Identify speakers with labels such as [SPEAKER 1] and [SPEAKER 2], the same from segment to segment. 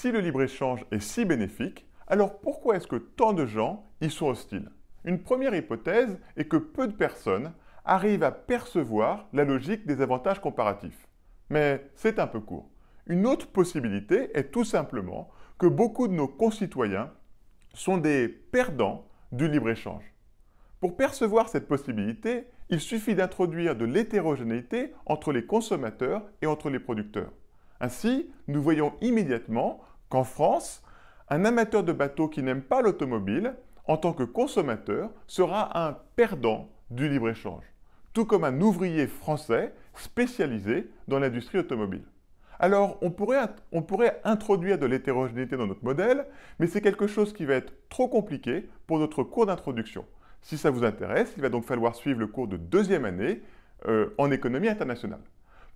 [SPEAKER 1] Si le libre-échange est si bénéfique, alors pourquoi est-ce que tant de gens y sont hostiles Une première hypothèse est que peu de personnes arrivent à percevoir la logique des avantages comparatifs. Mais c'est un peu court. Une autre possibilité est tout simplement que beaucoup de nos concitoyens sont des perdants du libre-échange. Pour percevoir cette possibilité, il suffit d'introduire de l'hétérogénéité entre les consommateurs et entre les producteurs. Ainsi, nous voyons immédiatement qu'en France, un amateur de bateau qui n'aime pas l'automobile, en tant que consommateur, sera un perdant du libre-échange, tout comme un ouvrier français spécialisé dans l'industrie automobile. Alors, on pourrait, introduire de l'hétérogénéité dans notre modèle, mais c'est quelque chose qui va être trop compliqué pour notre cours d'introduction. Si ça vous intéresse, il va donc falloir suivre le cours de deuxième année euh, en économie internationale.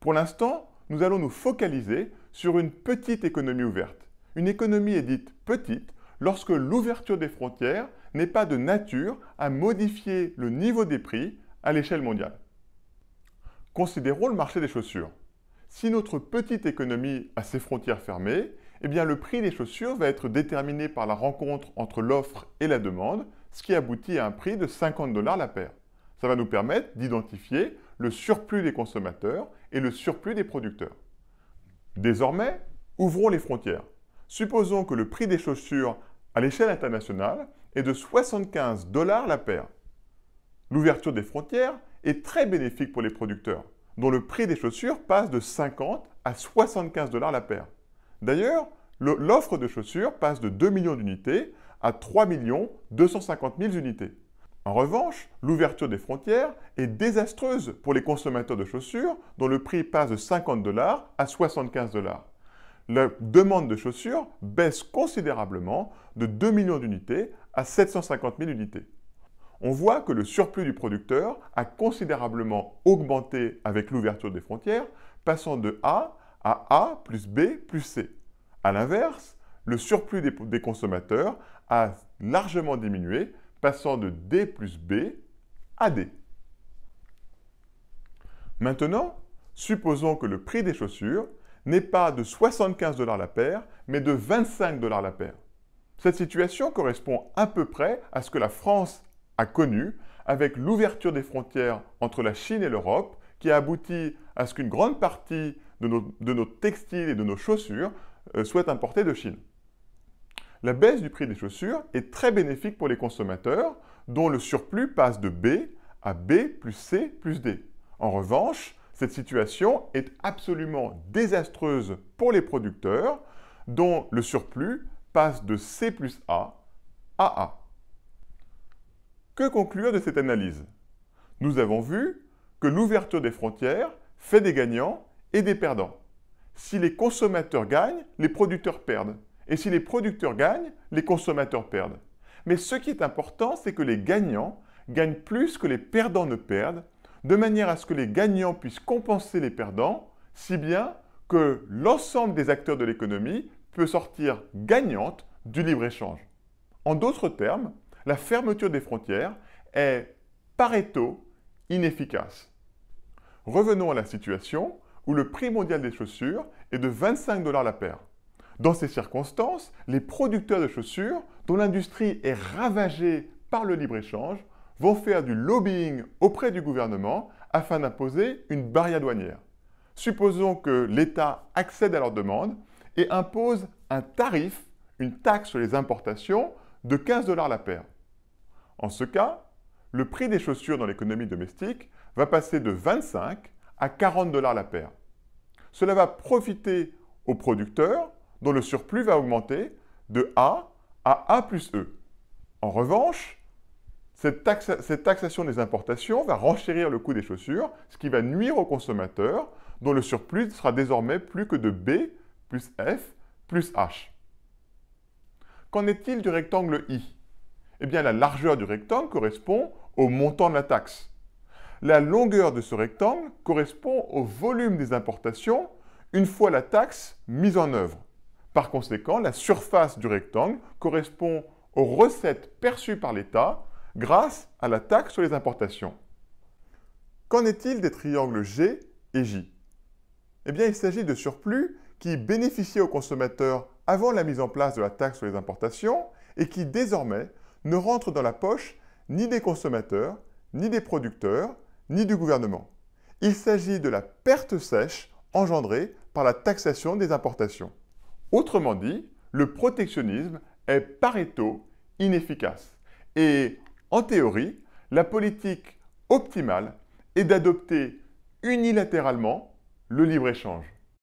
[SPEAKER 1] Pour l'instant, nous allons nous focaliser sur une petite économie ouverte, une économie est dite petite lorsque l'ouverture des frontières n'est pas de nature à modifier le niveau des prix à l'échelle mondiale. Considérons le marché des chaussures. Si notre petite économie a ses frontières fermées, eh bien le prix des chaussures va être déterminé par la rencontre entre l'offre et la demande, ce qui aboutit à un prix de 50 dollars la paire. Ça va nous permettre d'identifier le surplus des consommateurs et le surplus des producteurs. Désormais, ouvrons les frontières. Supposons que le prix des chaussures à l'échelle internationale est de 75 dollars la paire. L'ouverture des frontières est très bénéfique pour les producteurs, dont le prix des chaussures passe de 50 à 75 dollars la paire. D'ailleurs, l'offre de chaussures passe de 2 millions d'unités à 3 250 000 unités. En revanche, l'ouverture des frontières est désastreuse pour les consommateurs de chaussures, dont le prix passe de 50 dollars à 75 dollars la demande de chaussures baisse considérablement de 2 millions d'unités à 750 000 unités. On voit que le surplus du producteur a considérablement augmenté avec l'ouverture des frontières, passant de A à A plus B plus C. A l'inverse, le surplus des, consommateurs a largement diminué, passant de D plus B à D. Maintenant, supposons que le prix des chaussures n'est pas de 75 dollars la paire, mais de 25 dollars la paire. Cette situation correspond à peu près à ce que la France a connu avec l'ouverture des frontières entre la Chine et l'Europe, qui a abouti à ce qu'une grande partie de nos, textiles et de nos chaussures euh, soient importés de Chine. La baisse du prix des chaussures est très bénéfique pour les consommateurs, dont le surplus passe de B à B plus C plus D. En revanche, cette situation est absolument désastreuse pour les producteurs dont le surplus passe de C plus A à A. Que conclure de cette analyse Nous avons vu que l'ouverture des frontières fait des gagnants et des perdants. Si les consommateurs gagnent, les producteurs perdent. Et si les producteurs gagnent, les consommateurs perdent. Mais ce qui est important, c'est que les gagnants gagnent plus que les perdants ne perdent de manière à ce que les gagnants puissent compenser les perdants, si bien que l'ensemble des acteurs de l'économie peut sortir gagnante du libre-échange. En d'autres termes, la fermeture des frontières est pareto inefficace. Revenons à la situation où le prix mondial des chaussures est de 25 dollars la paire. Dans ces circonstances, les producteurs de chaussures, dont l'industrie est ravagée par le libre-échange, vont faire du lobbying auprès du gouvernement afin d'imposer une barrière douanière. Supposons que l'État accède à leur demande et impose un tarif, une taxe sur les importations de 15 dollars la paire. En ce cas, le prix des chaussures dans l'économie domestique va passer de 25 à 40 dollars la paire. Cela va profiter aux producteurs dont le surplus va augmenter de A à A plus E. En revanche, cette, taxation des importations va renchérir le coût des chaussures, ce qui va nuire aux consommateurs, dont le surplus sera désormais plus que de B plus F plus H. Qu'en est-il du rectangle I Eh bien, la largeur du rectangle correspond au montant de la taxe. La longueur de ce rectangle correspond au volume des importations une fois la taxe mise en œuvre. Par conséquent, la surface du rectangle correspond aux recettes perçues par l'État grâce à la taxe sur les importations. Qu'en est-il des triangles G et J Eh bien, il s'agit de surplus qui bénéficiaient aux consommateurs avant la mise en place de la taxe sur les importations et qui désormais ne rentrent dans la poche ni des consommateurs, ni des producteurs, ni du gouvernement. Il s'agit de la perte sèche engendrée par la taxation des importations. Autrement dit, le protectionnisme est par inefficace. Et en théorie, la politique optimale est d'adopter unilatéralement le libre-échange.